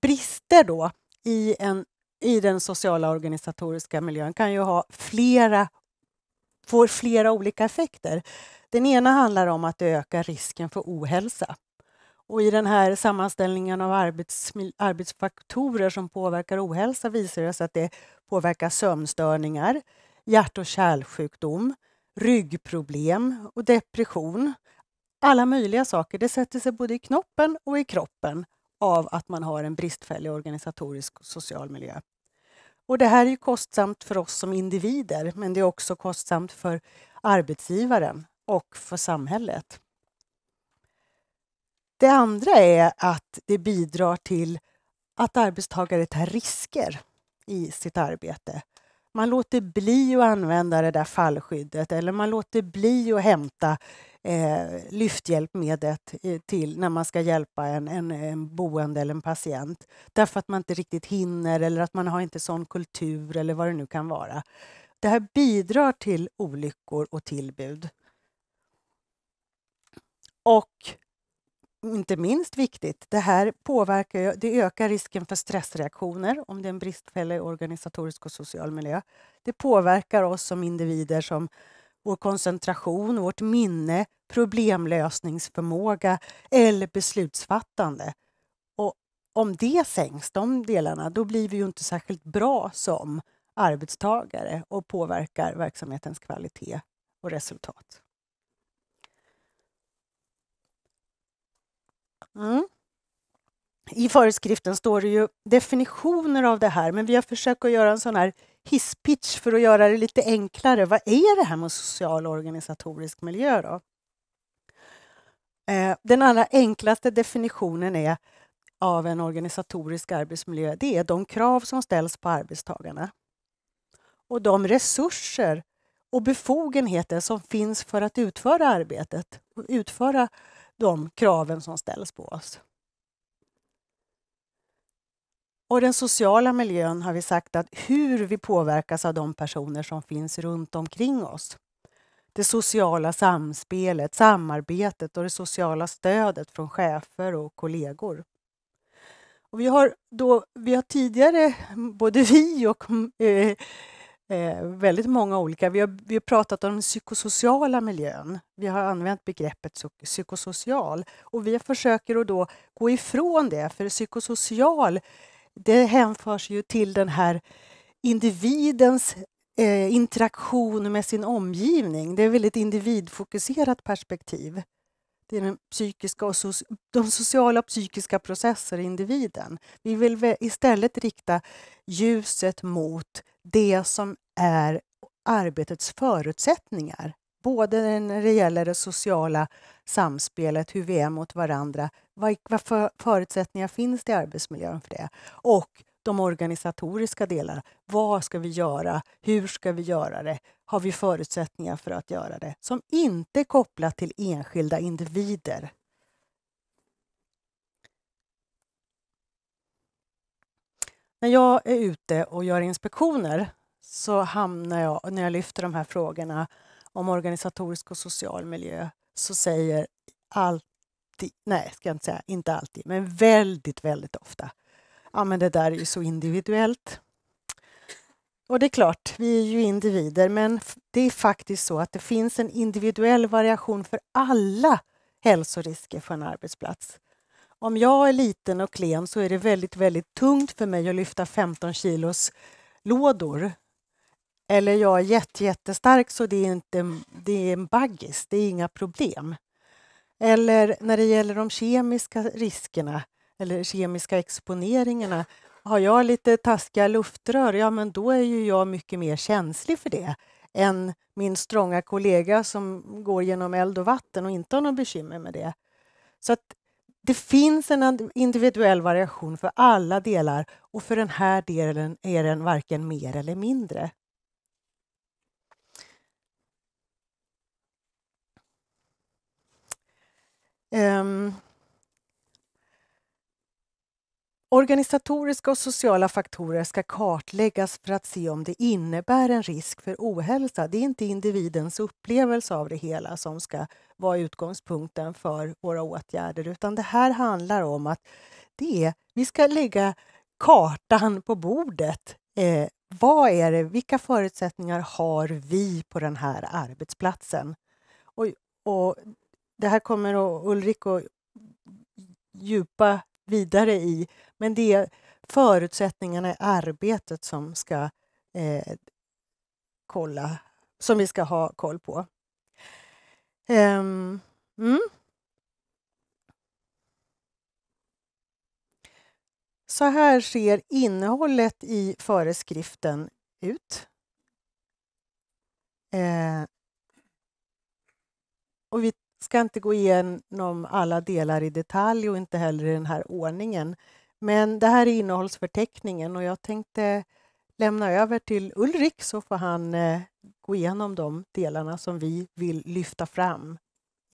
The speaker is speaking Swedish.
brister då i, en, i den sociala organisatoriska miljön kan ju ha flera, får flera olika effekter. Den ena handlar om att det ökar risken för ohälsa. Och I den här sammanställningen av arbets, arbetsfaktorer som påverkar ohälsa visar det sig att det påverkar sömnstörningar, hjärt och kärlsjukdom, ryggproblem och depression. Alla möjliga saker. Det sätter sig både i knoppen och i kroppen av att man har en bristfällig organisatorisk och social miljö. Och det här är kostsamt för oss som individer men det är också kostsamt för arbetsgivaren och för samhället. Det andra är att det bidrar till att arbetstagare tar risker i sitt arbete. Man låter bli att använda det där fallskyddet eller man låter bli att hämta eh, lyfthjälpmedlet till när man ska hjälpa en, en, en, boende eller en patient. Därför att man inte riktigt hinner eller att man har inte sån kultur eller vad det nu kan vara. Det här bidrar till olyckor och tillbud. Och inte minst viktigt, det här påverkar, det ökar risken för stressreaktioner om det är en bristfällig organisatorisk och social miljö. Det påverkar oss som individer som vår koncentration, vårt minne, problemlösningsförmåga eller beslutsfattande. Och om det sänks, de delarna, då blir vi ju inte särskilt bra som arbetstagare och påverkar verksamhetens kvalitet och resultat. Mm. I föreskriften står det ju definitioner av det här men vi har försökt att göra en sån här hisspitch för att göra det lite enklare. Vad är det här med social och organisatorisk miljö då? Eh, den allra enklaste definitionen är av en organisatorisk arbetsmiljö det är de krav som ställs på arbetstagarna och de resurser och befogenheter som finns för att utföra arbetet och utföra de kraven som ställs på oss. Och den sociala miljön har vi sagt att hur vi påverkas av de personer som finns runt omkring oss. Det sociala samspelet, samarbetet och det sociala stödet från chefer och kollegor. Och vi, har då, vi har tidigare, både vi och eh, eh, väldigt många olika, vi har, vi har pratat om den psykosociala miljön. Vi har använt begreppet psykosocial och vi försöker att då gå ifrån det, för psykosocial det hänförs ju till den här individens eh, interaktion med sin omgivning. Det är ett väldigt individfokuserat perspektiv. Det är den psykiska och so de sociala och psykiska processer i individen. Vi vill istället rikta ljuset mot det som är arbetets förutsättningar både när det gäller det sociala samspelet, hur vi är mot varandra, vad, förutsättningar finns det i arbetsmiljön för det? Och de organisatoriska delarna. Vad ska vi göra? Hur ska vi göra det? Har vi förutsättningar för att göra det? Som inte är kopplat till enskilda individer. När jag är ute och gör inspektioner så hamnar jag, när jag lyfter de här frågorna, om organisatorisk och social miljö så säger alltid, nej, ska jag inte säga, inte alltid, men väldigt, väldigt ofta ja, men det där är ju så individuellt. Och det är klart, vi är ju individer, men det är faktiskt så att det finns en individuell variation för alla hälsorisker på en arbetsplats. Om jag är liten och klen så är det väldigt, väldigt tungt för mig att lyfta 15 kilos lådor eller jag är jätte, jättestark så det är, inte, det är en baggis, det är inga problem. Eller när det gäller de kemiska riskerna eller kemiska exponeringarna. Har jag lite taskiga luftrör, ja men då är ju jag mycket mer känslig för det än min stronga kollega som går genom eld och vatten och inte har något bekymmer med det. Så att det finns en individuell variation för alla delar och för den här delen är den varken mer eller mindre. Um, organisatoriska och sociala faktorer ska kartläggas för att se om det innebär en risk för ohälsa. Det är inte individens upplevelse av det hela som ska vara utgångspunkten för våra åtgärder, utan det här handlar om att det är, vi ska lägga kartan på bordet. Eh, vad är det, vilka förutsättningar har vi på den här arbetsplatsen? Och, och det här kommer Ulrik att djupa vidare i, men det är förutsättningarna i arbetet som ska eh, kolla, som vi ska ha koll på. Um, mm. Så här ser innehållet i föreskriften ut. Eh, och vi ska inte gå igenom alla delar i detalj och inte heller i den här ordningen. Men det här är innehållsförteckningen och jag tänkte lämna över till Ulrik så får han eh, gå igenom de delarna som vi vill lyfta fram.